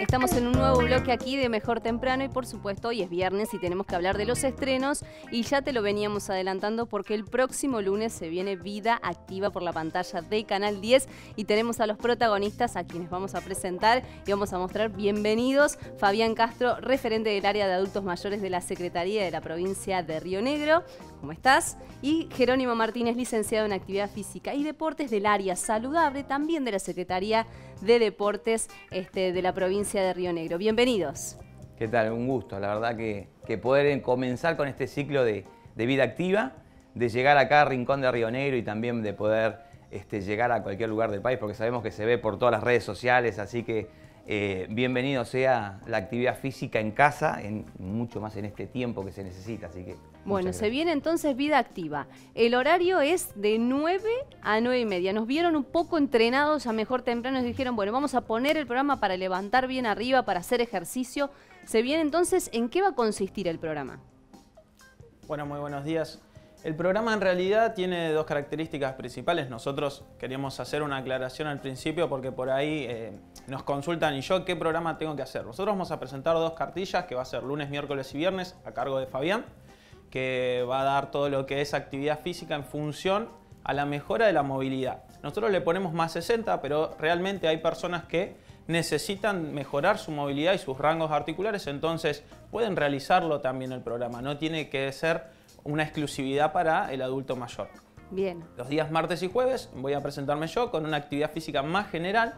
Estamos en un nuevo bloque aquí de Mejor Temprano y por supuesto hoy es viernes y tenemos que hablar de los estrenos y ya te lo veníamos adelantando porque el próximo lunes se viene Vida Activa por la pantalla de Canal 10 y tenemos a los protagonistas a quienes vamos a presentar y vamos a mostrar bienvenidos. Fabián Castro, referente del área de adultos mayores de la Secretaría de la provincia de Río Negro. ¿Cómo estás? Y Jerónimo Martínez, licenciado en Actividad Física y Deportes del área saludable, también de la Secretaría de Deportes este, de la provincia de Río Negro. Bienvenidos. ¿Qué tal? Un gusto, la verdad que, que poder comenzar con este ciclo de, vida activa, de llegar acá a Rincón de Río Negro y también de poder este, llegar a cualquier lugar del país, porque sabemos que se ve por todas las redes sociales, así que eh, bienvenido sea la actividad física en casa, en, mucho más en este tiempo que se necesita. Así que bueno, se viene entonces vida activa. El horario es de 9 a 9 y media. Nos vieron un poco entrenados a mejor temprano. Nos dijeron, bueno, vamos a poner el programa para levantar bien arriba, para hacer ejercicio. Se viene entonces, ¿en qué va a consistir el programa? Bueno, muy buenos días. El programa en realidad tiene dos características principales. Nosotros queríamos hacer una aclaración al principio porque por ahí... Eh, nos consultan y yo qué programa tengo que hacer. Nosotros vamos a presentar dos cartillas que va a ser lunes, miércoles y viernes a cargo de Fabián, que va a dar todo lo que es actividad física en función a la mejora de la movilidad. Nosotros le ponemos más 60, pero realmente hay personas que necesitan mejorar su movilidad y sus rangos articulares, entonces pueden realizarlo también el programa. No tiene que ser una exclusividad para el adulto mayor. Bien. Los días martes y jueves voy a presentarme yo con una actividad física más general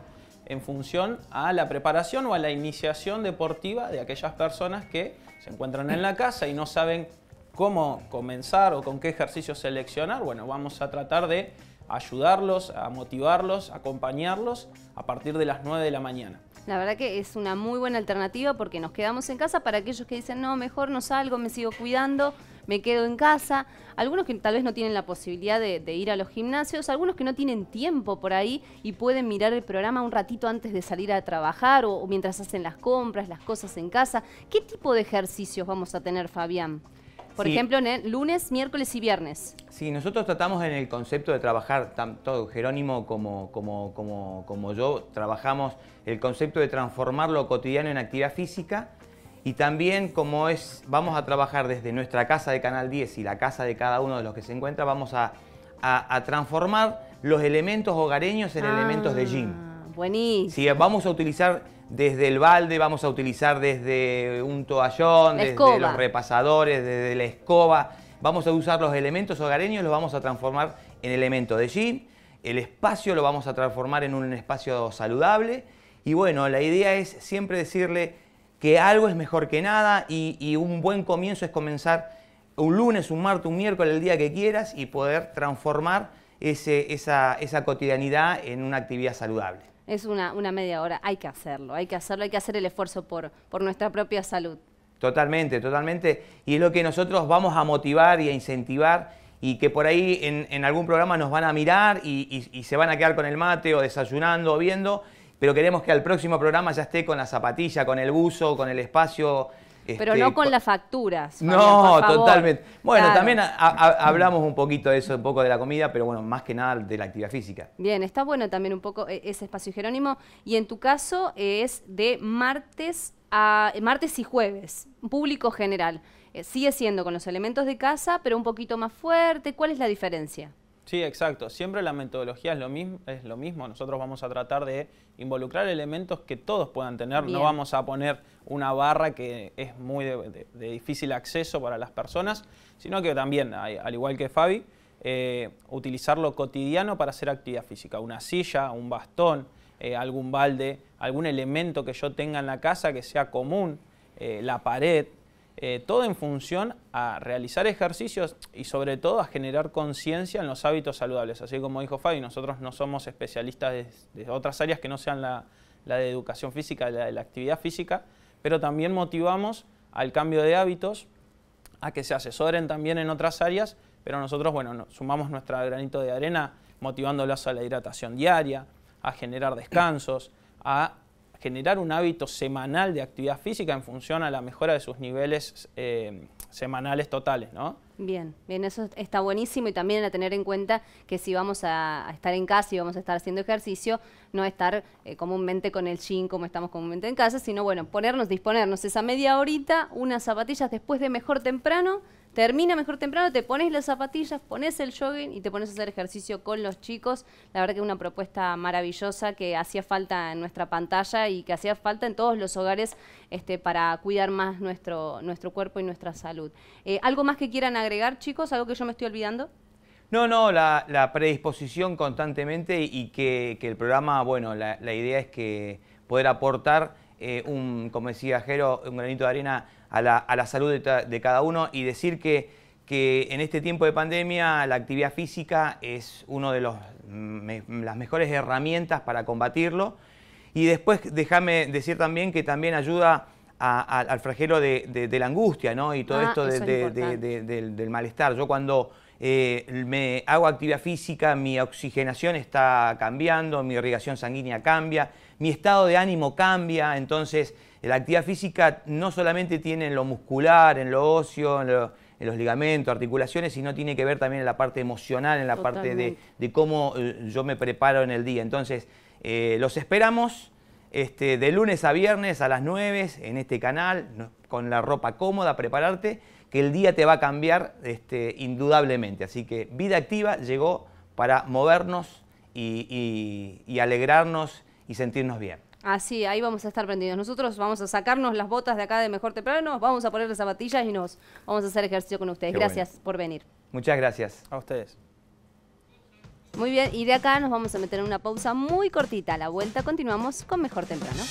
en función a la preparación o a la iniciación deportiva de aquellas personas que se encuentran en la casa y no saben cómo comenzar o con qué ejercicio seleccionar. Bueno, vamos a tratar de ayudarlos, a motivarlos, acompañarlos a partir de las 9 de la mañana. La verdad que es una muy buena alternativa porque nos quedamos en casa para aquellos que dicen, no, mejor no salgo, me sigo cuidando me quedo en casa. Algunos que tal vez no tienen la posibilidad de, ir a los gimnasios, algunos que no tienen tiempo por ahí y pueden mirar el programa un ratito antes de salir a trabajar o, mientras hacen las compras, las cosas en casa. ¿Qué tipo de ejercicios vamos a tener, Fabián? Por ejemplo, en lunes, miércoles y viernes. Sí, nosotros tratamos en el concepto de trabajar, tanto Jerónimo como, como yo, trabajamos el concepto de transformar lo cotidiano en actividad física y también como es, vamos a trabajar desde nuestra casa de Canal 10 y la casa de cada uno de los que se encuentra, vamos a, transformar los elementos hogareños en elementos de gym. Ah, buenísimo. vamos a utilizar desde el balde, vamos a utilizar desde un toallón, desde los repasadores, desde la escoba. Vamos a usar los elementos hogareños, los vamos a transformar en elementos de gym. El espacio lo vamos a transformar en un espacio saludable. Y bueno, la idea es siempre decirle que algo es mejor que nada y, un buen comienzo es comenzar un lunes, un martes, un miércoles, el día que quieras y poder transformar esa, cotidianidad en una actividad saludable. Es una, media hora, hay que hacerlo, hay que hacerlo, hay que hacer el esfuerzo por, por nuestra propia salud. Totalmente, totalmente. Y es lo que nosotros vamos a motivar y a incentivar y que por ahí en, algún programa nos van a mirar y se van a quedar con el mate o desayunando o viendo pero queremos que al próximo programa ya esté con la zapatilla, con el buzo, con el espacio. pero este, no con las facturas. no, totalmente. Bueno, también hablamos un poquito de eso, un poco de la comida, pero bueno, más que nada de la actividad física. Bien, está bueno también un poco eh, ese espacio, Jerónimo. Y en tu caso eh, es de martes a martes y jueves, público general. Eh, sigue siendo con los elementos de casa, pero un poquito más fuerte. ¿Cuál es la diferencia? Sí, exacto. Siempre la metodología es lo, mismo, es lo mismo. Nosotros vamos a tratar de involucrar elementos que todos puedan tener. No vamos a poner una barra que es muy de, de, difícil acceso para las personas, sino que también, al igual que Fabi, eh, utilizarlo cotidiano para hacer actividad física. Una silla, un bastón, eh, algún balde, algún elemento que yo tenga en la casa que sea común, eh, la pared, eh, todo en función a realizar ejercicios y sobre todo a generar conciencia en los hábitos saludables. Así como dijo Fabi, nosotros no somos especialistas de, otras áreas que no sean la, la, de educación física, la de la actividad física, pero también motivamos al cambio de hábitos, a que se asesoren también en otras áreas, pero nosotros, bueno, sumamos nuestro granito de arena motivándolos a la hidratación diaria, a generar descansos, a generar un hábito semanal de actividad física en función a la mejora de sus niveles eh, semanales totales, ¿no? Bien, bien, eso está buenísimo y también a tener en cuenta que si vamos a, estar en casa y vamos a estar haciendo ejercicio, no estar eh, comúnmente con el chin como estamos comúnmente en casa, sino bueno, ponernos, disponernos esa media horita, unas zapatillas después de mejor temprano, termina mejor temprano, te pones las zapatillas, pones el jogging y te pones a hacer ejercicio con los chicos. La verdad que es una propuesta maravillosa que hacía falta en nuestra pantalla y que hacía falta en todos los hogares este, para cuidar más nuestro, nuestro cuerpo y nuestra salud. Eh, ¿Algo más que quieran agregar, chicos? ¿Algo que yo me estoy olvidando? No, no, la, predisposición constantemente y que, el programa, bueno, la, idea es que poder aportar eh, un, como un granito de arena a la, a la salud de, cada uno y decir que, en este tiempo de pandemia la actividad física es una de los, mm, las mejores herramientas para combatirlo y después déjame decir también que también ayuda al fragelo de, la angustia, ¿no? Y todo ah, esto del, malestar. Yo cuando eh, me hago actividad física, mi oxigenación está cambiando, mi irrigación sanguínea cambia, mi estado de ánimo cambia, entonces la actividad física no solamente tiene en lo muscular, en lo óseo, en, los ligamentos, articulaciones, sino tiene que ver también en la parte emocional, en la parte de, de cómo eh, yo me preparo en el día. Entonces, eh, los esperamos este, de lunes a viernes a las 9 en este canal, con la ropa cómoda, prepararte, que el día te va a cambiar este, indudablemente. Así que vida activa llegó para movernos y, alegrarnos y sentirnos bien. Así, ahí vamos a estar prendidos. Nosotros vamos a sacarnos las botas de acá de Mejor Temprano, vamos a poner las zapatillas y nos vamos a hacer ejercicio con ustedes. gracias por venir. Muchas gracias. A ustedes. Muy bien, y de acá nos vamos a meter en una pausa muy cortita. A la vuelta continuamos con Mejor Temprano.